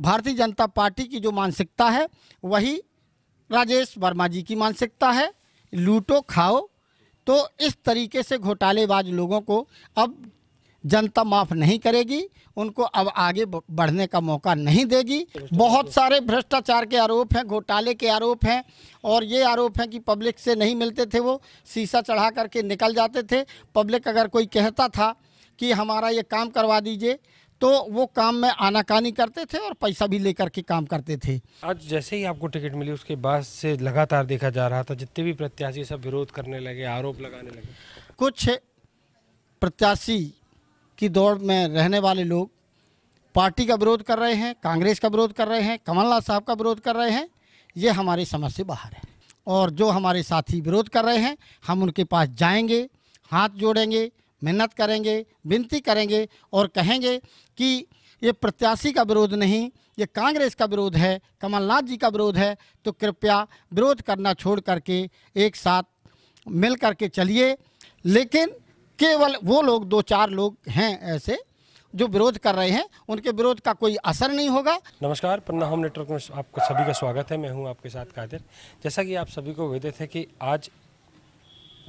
भारतीय जनता पार्टी की जो मानसिकता है वही राजेश वर्मा जी की मानसिकता है लूटो खाओ तो इस तरीके से घोटालेबाज लोगों को अब जनता माफ़ नहीं करेगी उनको अब आगे बढ़ने का मौका नहीं देगी बहुत सारे भ्रष्टाचार के आरोप हैं घोटाले के आरोप हैं और ये आरोप हैं कि पब्लिक से नहीं मिलते थे वो शीशा चढ़ा करके निकल जाते थे पब्लिक अगर कोई कहता था कि हमारा ये काम करवा दीजिए तो वो काम में आनाकानी करते थे और पैसा भी लेकर के काम करते थे आज जैसे ही आपको टिकट मिली उसके बाद से लगातार देखा जा रहा था जितने भी प्रत्याशी सब विरोध करने लगे आरोप लगाने लगे कुछ प्रत्याशी की दौड़ में रहने वाले लोग पार्टी का विरोध कर रहे हैं कांग्रेस का विरोध कर रहे हैं कमलनाथ साहब का विरोध कर रहे हैं ये हमारे समझ से बाहर है और जो हमारे साथी विरोध कर रहे हैं हम उनके पास जाएंगे हाथ जोड़ेंगे मेहनत करेंगे विनती करेंगे और कहेंगे कि ये प्रत्याशी का विरोध नहीं ये कांग्रेस का विरोध है कमलनाथ जी का विरोध है तो कृपया विरोध करना छोड़ करके एक साथ मिल करके चलिए लेकिन केवल वो लोग दो चार लोग हैं ऐसे जो विरोध कर रहे हैं उनके विरोध का कोई असर नहीं होगा नमस्कार पन्ना होम नेटवर्क में आपका सभी का स्वागत है मैं हूं आपके साथ कादिर जैसा कि आप सभी को वेदित थे कि आज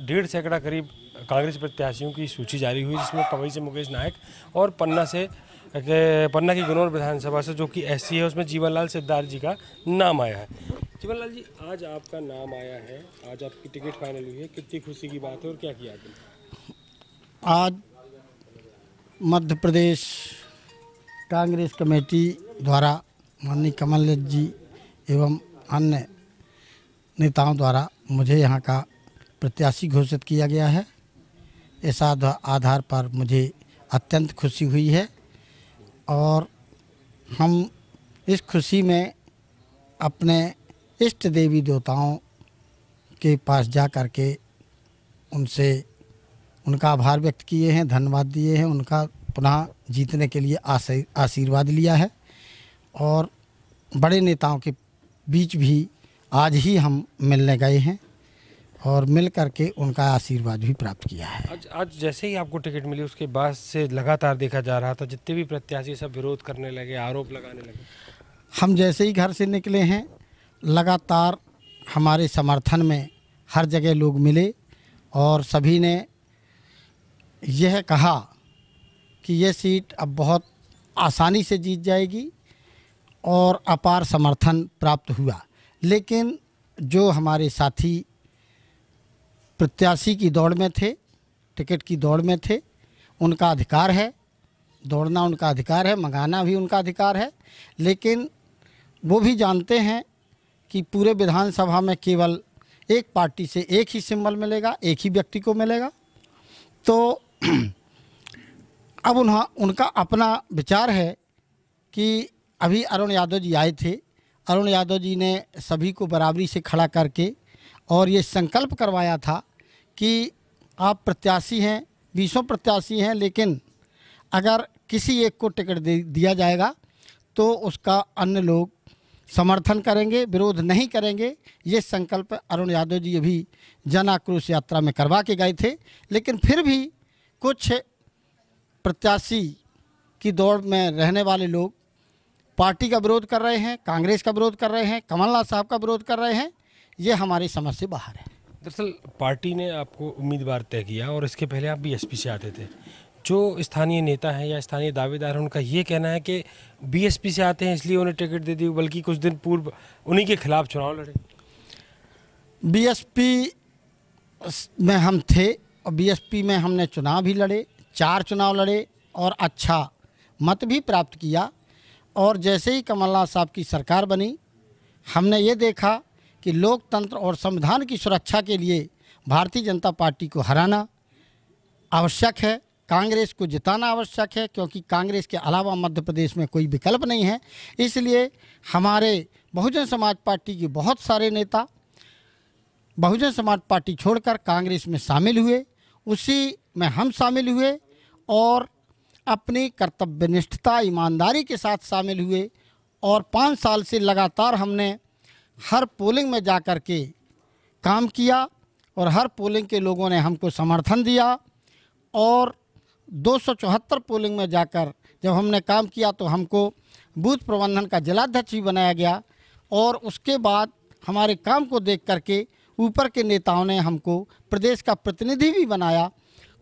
डेढ़ सैकड़ा करीब कांग्रेस प्रत्याशियों की सूची जारी हुई जिसमें पवई से मुकेश नायक और पन्ना से पन्ना की गनौर विधानसभा से जो कि एस है उसमें जीवनलाल सिद्धार्थ जी का नाम आया है लाल जी आज आपका नाम आया है आज आपकी टिकट फाइनल हुई है कितनी खुशी की बात है और क्या किया आपने आज मध्य प्रदेश कांग्रेस कमेटी द्वारा माननीय कमलनाथ जी एवं अन्य नेताओं द्वारा मुझे यहाँ का प्रत्याशी घोषित किया गया है इस आधार पर मुझे अत्यंत खुशी हुई है और हम इस खुशी में अपने इष्ट देवी देवताओं के पास जा कर के उनसे उनका आभार व्यक्त किए हैं धन्यवाद दिए हैं उनका पुनः जीतने के लिए आशीर्वाद लिया है और बड़े नेताओं के बीच भी आज ही हम मिलने गए हैं और मिल करके उनका आशीर्वाद भी प्राप्त किया है आज आज जैसे ही आपको टिकट मिली उसके बाद से लगातार देखा जा रहा था जितने भी प्रत्याशी सब विरोध करने लगे आरोप लगाने लगे हम जैसे ही घर से निकले हैं लगातार हमारे समर्थन में हर जगह लोग मिले और सभी ने यह कहा कि यह सीट अब बहुत आसानी से जीत जाएगी और अपार समर्थन प्राप्त हुआ लेकिन जो हमारे साथी प्रत्याशी की दौड़ में थे टिकट की दौड़ में थे उनका अधिकार है दौड़ना उनका अधिकार है मंगाना भी उनका अधिकार है लेकिन वो भी जानते हैं कि पूरे विधानसभा में केवल एक पार्टी से एक ही सिंबल मिलेगा एक ही व्यक्ति को मिलेगा तो अब उन्हा उनका अपना विचार है कि अभी अरुण यादव जी आए थे अरुण यादव जी ने सभी को बराबरी से खड़ा करके और ये संकल्प करवाया था कि आप प्रत्याशी हैं बीसों प्रत्याशी हैं लेकिन अगर किसी एक को टिकट दे दिया जाएगा तो उसका अन्य लोग समर्थन करेंगे विरोध नहीं करेंगे ये संकल्प अरुण यादव जी अभी जन आक्रोश यात्रा में करवा के गए थे लेकिन फिर भी कुछ प्रत्याशी की दौड़ में रहने वाले लोग पार्टी का विरोध कर रहे हैं कांग्रेस का विरोध कर रहे हैं कमलनाथ साहब का विरोध कर रहे हैं ये हमारी समझ से बाहर है दरअसल पार्टी ने आपको उम्मीदवार तय किया और इसके पहले आप बीएसपी से आते थे जो स्थानीय नेता हैं या स्थानीय दावेदार हैं उनका ये कहना है कि बीएसपी से आते हैं इसलिए उन्हें टिकट दे दी बल्कि कुछ दिन पूर्व उन्हीं के खिलाफ चुनाव लड़े बीएसपी में हम थे और बीएसपी में हमने चुनाव भी लड़े चार चुनाव लड़े और अच्छा मत भी प्राप्त किया और जैसे ही कमलनाथ साहब की सरकार बनी हमने ये देखा कि लोकतंत्र और संविधान की सुरक्षा के लिए भारतीय जनता पार्टी को हराना आवश्यक है कांग्रेस को जिताना आवश्यक है क्योंकि कांग्रेस के अलावा मध्य प्रदेश में कोई विकल्प नहीं है इसलिए हमारे बहुजन समाज पार्टी के बहुत सारे नेता बहुजन समाज पार्टी छोड़कर कांग्रेस में शामिल हुए उसी में हम शामिल हुए और अपनी कर्तव्यनिष्ठता ईमानदारी के साथ शामिल हुए और पाँच साल से लगातार हमने हर पोलिंग में जा कर के काम किया और हर पोलिंग के लोगों ने हमको समर्थन दिया और दो पोलिंग में जाकर जब हमने काम किया तो हमको बूथ प्रबंधन का जिलाध्यक्ष भी बनाया गया और उसके बाद हमारे काम को देख करके ऊपर के नेताओं ने हमको प्रदेश का प्रतिनिधि भी बनाया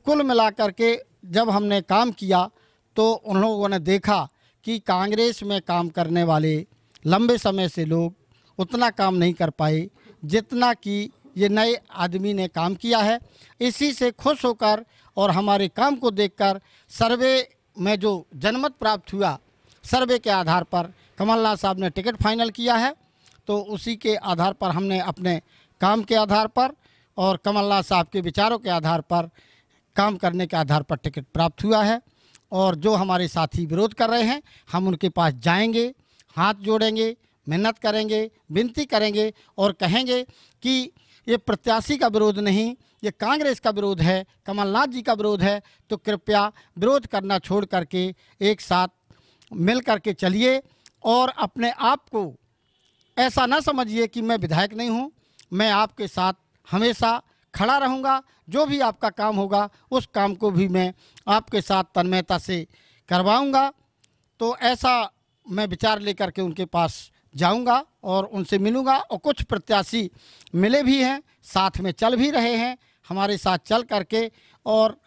कुल मिलाकर के जब हमने काम किया तो उन लोगों ने देखा कि कांग्रेस में काम करने वाले लंबे समय से लोग उतना काम नहीं कर पाई जितना कि ये नए आदमी ने काम किया है इसी से खुश होकर और हमारे काम को देखकर सर्वे में जो जनमत प्राप्त हुआ सर्वे के आधार पर कमलनाथ साहब ने टिकट फाइनल किया है तो उसी के आधार पर हमने अपने काम के आधार पर और कमलनाथ साहब के विचारों के आधार पर काम करने के आधार पर टिकट प्राप्त हुआ है और जो हमारे साथी विरोध कर रहे हैं हम उनके पास जाएंगे हाथ जोड़ेंगे मेहनत करेंगे विनती करेंगे और कहेंगे कि ये प्रत्याशी का विरोध नहीं ये कांग्रेस का विरोध है कमलनाथ जी का विरोध है तो कृपया विरोध करना छोड़ करके एक साथ मिल करके चलिए और अपने आप को ऐसा ना समझिए कि मैं विधायक नहीं हूँ मैं आपके साथ हमेशा खड़ा रहूँगा जो भी आपका काम होगा उस काम को भी मैं आपके साथ तन्मयता से करवाऊँगा तो ऐसा मैं विचार लेकर के उनके पास जाऊंगा और उनसे मिलूंगा और कुछ प्रत्याशी मिले भी हैं साथ में चल भी रहे हैं हमारे साथ चल करके और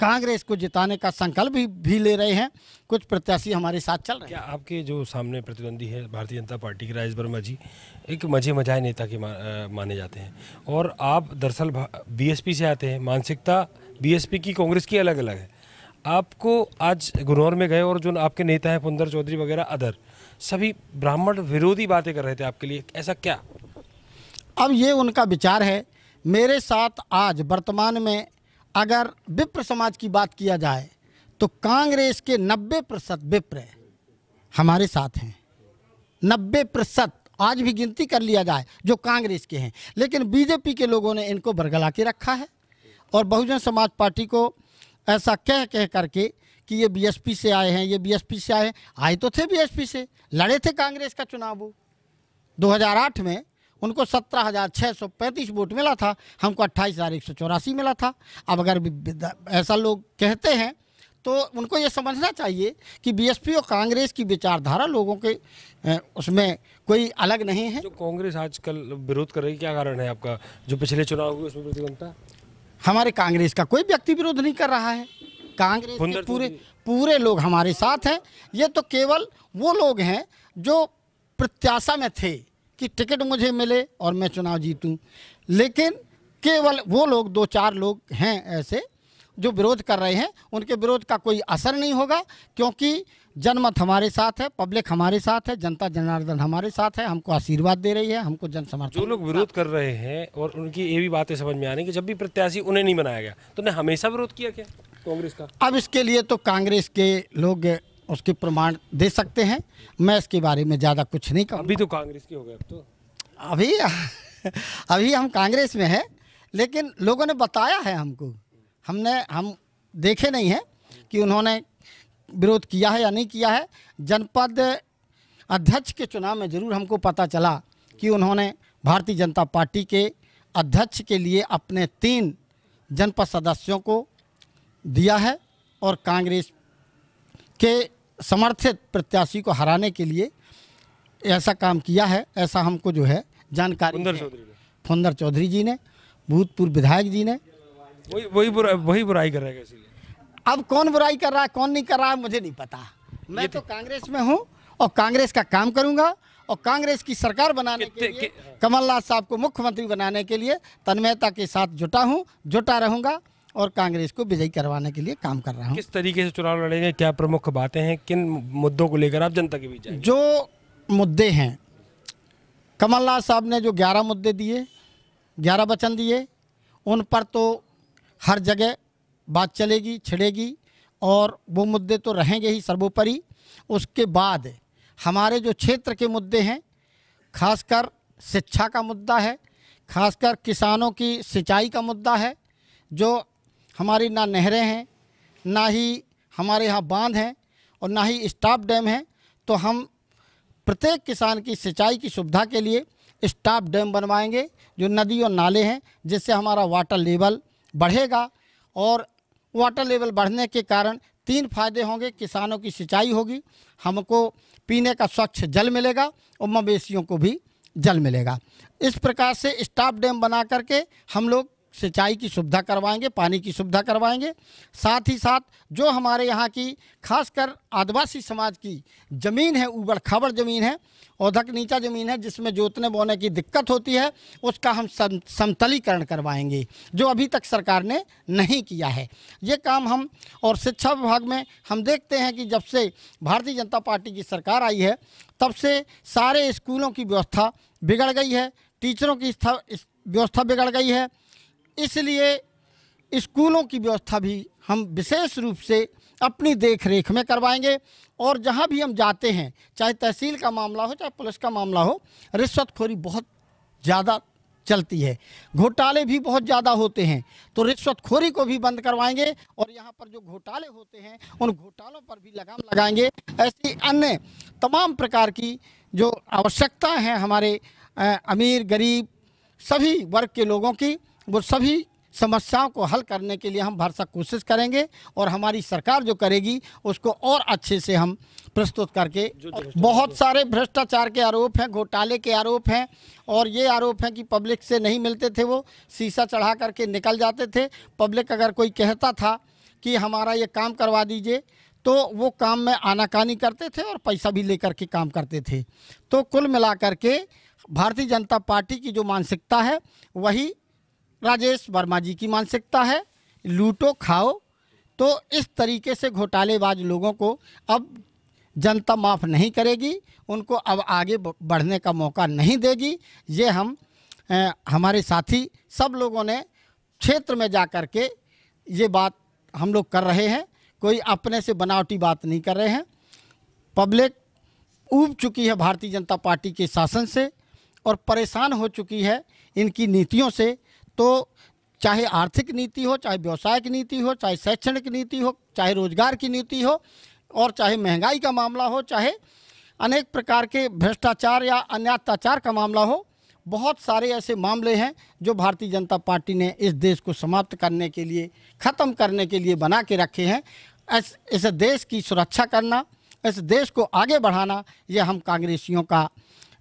कांग्रेस को जिताने का संकल्प भी, भी ले रहे हैं कुछ प्रत्याशी हमारे साथ चल रहे हैं क्या आपके जो सामने प्रतिद्वंदी है भारतीय जनता पार्टी के राजेश वर्मा जी एक मजे मजाए नेता के मा, माने जाते हैं और आप दरअसल बीएसपी से आते हैं मानसिकता बीएसपी की कांग्रेस की अलग अलग है आपको आज गुरौर में गए और जो आपके नेता हैं पुंदर चौधरी वगैरह अदर सभी ब्राह्मण विरोधी बातें कर रहे थे आपके लिए ऐसा क्या अब ये उनका विचार है मेरे साथ आज वर्तमान में अगर विप्र समाज की बात किया जाए तो कांग्रेस के 90 प्रतिशत विप्र हमारे साथ हैं 90 प्रतिशत आज भी गिनती कर लिया जाए जो कांग्रेस के हैं लेकिन बीजेपी के लोगों ने इनको बरगला के रखा है और बहुजन समाज पार्टी को ऐसा कह कह करके कि ये बीएसपी से आए हैं ये बीएसपी से आए हैं आए तो थे बीएसपी से लड़े थे कांग्रेस का चुनाव वो 2008 में उनको सत्रह हज़ार छः सौ पैंतीस वोट मिला था हमको अट्ठाईस हज़ार एक सौ चौरासी मिला था अब अगर ऐसा लोग कहते हैं तो उनको ये समझना चाहिए कि बीएसपी और कांग्रेस की विचारधारा लोगों के उसमें कोई अलग नहीं है जो कांग्रेस आजकल विरोध कर रही क्या कारण है आपका जो पिछले चुनाव हुए उसमें प्रतिबंधता हमारे कांग्रेस का कोई व्यक्ति विरोध नहीं कर रहा है कांग्रेस के पूरे पूरे लोग हमारे साथ हैं ये तो केवल वो लोग हैं जो प्रत्याशा में थे कि टिकट मुझे मिले और मैं चुनाव जीतूं लेकिन केवल वो लोग दो चार लोग हैं ऐसे जो विरोध कर रहे हैं उनके विरोध का कोई असर नहीं होगा क्योंकि जनमत हमारे साथ है पब्लिक हमारे साथ है जनता जनार्दन हमारे साथ है हमको आशीर्वाद दे रही है हमको जन समर्थन जो लोग विरोध कर रहे हैं और उनकी ये भी बातें समझ में आ रही कि जब भी प्रत्याशी उन्हें नहीं बनाया गया तो उन्हें हमेशा विरोध किया क्या कांग्रेस का अब इसके लिए तो कांग्रेस के लोग उसके प्रमाण दे सकते हैं मैं इसके बारे में ज़्यादा कुछ नहीं कहूँ अभी तो कांग्रेस के हो गए तो अभी अभी हम कांग्रेस में हैं लेकिन लोगों ने बताया है हमको हमने हम देखे नहीं हैं कि उन्होंने विरोध किया है या नहीं किया है जनपद अध्यक्ष के चुनाव में ज़रूर हमको पता चला कि उन्होंने भारतीय जनता पार्टी के अध्यक्ष के लिए अपने तीन जनपद सदस्यों को दिया है और कांग्रेस के समर्थित प्रत्याशी को हराने के लिए ऐसा काम किया है ऐसा हमको जो है जानकारी फुंदर चौधरी जी ने भूतपूर्व विधायक जी ने वही वही बुरा, वही बुराई कर रहेगा इसीलिए अब कौन बुराई कर रहा है कौन नहीं कर रहा है मुझे नहीं पता मैं तो कांग्रेस में हूँ और कांग्रेस का काम करूँगा और कांग्रेस की सरकार बनाने के लिए कमलनाथ साहब को मुख्यमंत्री बनाने के लिए तन्मयता के साथ जुटा हूँ जुटा रहूंगा और कांग्रेस को विजयी करवाने के लिए काम कर रहा हूँ किस तरीके से चुनाव लड़ेंगे क्या प्रमुख बातें हैं किन मुद्दों को लेकर आप जनता के बीच जो मुद्दे हैं कमलनाथ साहब ने जो ग्यारह मुद्दे दिए ग्यारह वचन दिए उन पर तो हर जगह बात चलेगी छिड़ेगी और वो मुद्दे तो रहेंगे ही सर्वोपरि उसके बाद हमारे जो क्षेत्र के मुद्दे हैं खासकर शिक्षा का मुद्दा है खासकर किसानों की सिंचाई का मुद्दा है जो हमारी ना नहरें हैं ना ही हमारे यहाँ बांध हैं और ना ही स्टाफ डैम हैं तो हम प्रत्येक किसान की सिंचाई की सुविधा के लिए स्टाफ डैम बनवाएंगे जो नदी और नाले हैं जिससे हमारा वाटर लेवल बढ़ेगा और वाटर लेवल बढ़ने के कारण तीन फायदे होंगे किसानों की सिंचाई होगी हमको पीने का स्वच्छ जल मिलेगा और मवेशियों को भी जल मिलेगा इस प्रकार से स्टाफ डैम बना करके हम लोग सिंचाई की सुविधा करवाएंगे पानी की सुविधा करवाएंगे साथ ही साथ जो हमारे यहाँ की खासकर आदिवासी समाज की ज़मीन है उबड़ खाबड़ ज़मीन है औधक नीचा ज़मीन है जिसमें जोतने बोने की दिक्कत होती है उसका हम समतलीकरण करवाएंगे जो अभी तक सरकार ने नहीं किया है ये काम हम और शिक्षा विभाग में हम देखते हैं कि जब से भारतीय जनता पार्टी की सरकार आई है तब से सारे स्कूलों की व्यवस्था बिगड़ गई है टीचरों की व्यवस्था बिगड़ गई है इसलिए स्कूलों की व्यवस्था भी हम विशेष रूप से अपनी देख रेख में करवाएंगे और जहाँ भी हम जाते हैं चाहे तहसील का मामला हो चाहे पुलिस का मामला हो रिश्वतखोरी बहुत ज़्यादा चलती है घोटाले भी बहुत ज़्यादा होते हैं तो रिश्वतखोरी को भी बंद करवाएंगे और यहाँ पर जो घोटाले होते हैं उन घोटालों पर भी लगाम लगाएंगे ऐसी अन्य तमाम प्रकार की जो आवश्यकता है हमारे अमीर गरीब सभी वर्ग के लोगों की वो सभी समस्याओं को हल करने के लिए हम भरसक कोशिश करेंगे और हमारी सरकार जो करेगी उसको और अच्छे से हम प्रस्तुत करके बहुत सारे भ्रष्टाचार के आरोप हैं घोटाले के आरोप हैं और ये आरोप हैं कि पब्लिक से नहीं मिलते थे वो शीशा चढ़ा करके निकल जाते थे पब्लिक अगर कोई कहता था कि हमारा ये काम करवा दीजिए तो वो काम में आनाकानी करते थे और पैसा भी लेकर के काम करते थे तो कुल मिला के भारतीय जनता पार्टी की जो मानसिकता है वही राजेश वर्मा जी की मानसिकता है लूटो खाओ तो इस तरीके से घोटालेबाज लोगों को अब जनता माफ़ नहीं करेगी उनको अब आगे बढ़ने का मौका नहीं देगी ये हम हमारे साथी सब लोगों ने क्षेत्र में जा कर के ये बात हम लोग कर रहे हैं कोई अपने से बनावटी बात नहीं कर रहे हैं पब्लिक ऊब चुकी है भारतीय जनता पार्टी के शासन से और परेशान हो चुकी है इनकी नीतियों से तो चाहे आर्थिक नीति हो चाहे व्यवसायिक नीति हो चाहे शैक्षणिक नीति हो चाहे रोजगार की नीति हो और चाहे महंगाई का मामला हो चाहे अनेक प्रकार के भ्रष्टाचार या अन्यात्याचार का मामला हो बहुत सारे ऐसे मामले हैं जो भारतीय जनता पार्टी ने इस देश को समाप्त करने के लिए ख़त्म करने के लिए बना के रखे हैं इस, इस देश की सुरक्षा करना इस देश को आगे बढ़ाना यह हम कांग्रेसियों का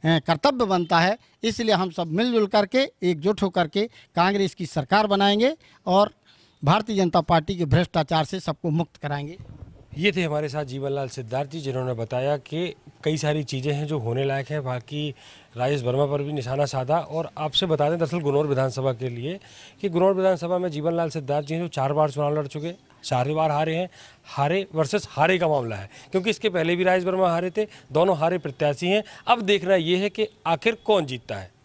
कर्तव्य बनता है इसलिए हम सब मिलजुल करके एकजुट होकर के कांग्रेस की सरकार बनाएंगे और भारतीय जनता पार्टी के भ्रष्टाचार से सबको मुक्त कराएंगे ये थे हमारे साथ जीवनलाल सिद्धार्थ जी जिन्होंने बताया कि कई सारी चीज़ें हैं जो होने लायक हैं बाकी राजेश वर्मा पर भी निशाना साधा और आपसे बता दें दरअसल गुनौर विधानसभा के लिए कि गुनौर विधानसभा में जीवनलाल सिद्धार्थ जी हैं जो चार बार चुनाव लड़ चुके चार बार हारे हैं हारे वर्सेस हारे का मामला है क्योंकि इसके पहले भी राजेश वर्मा हारे थे दोनों हारे प्रत्याशी हैं अब देखना ये है कि आखिर कौन जीतता है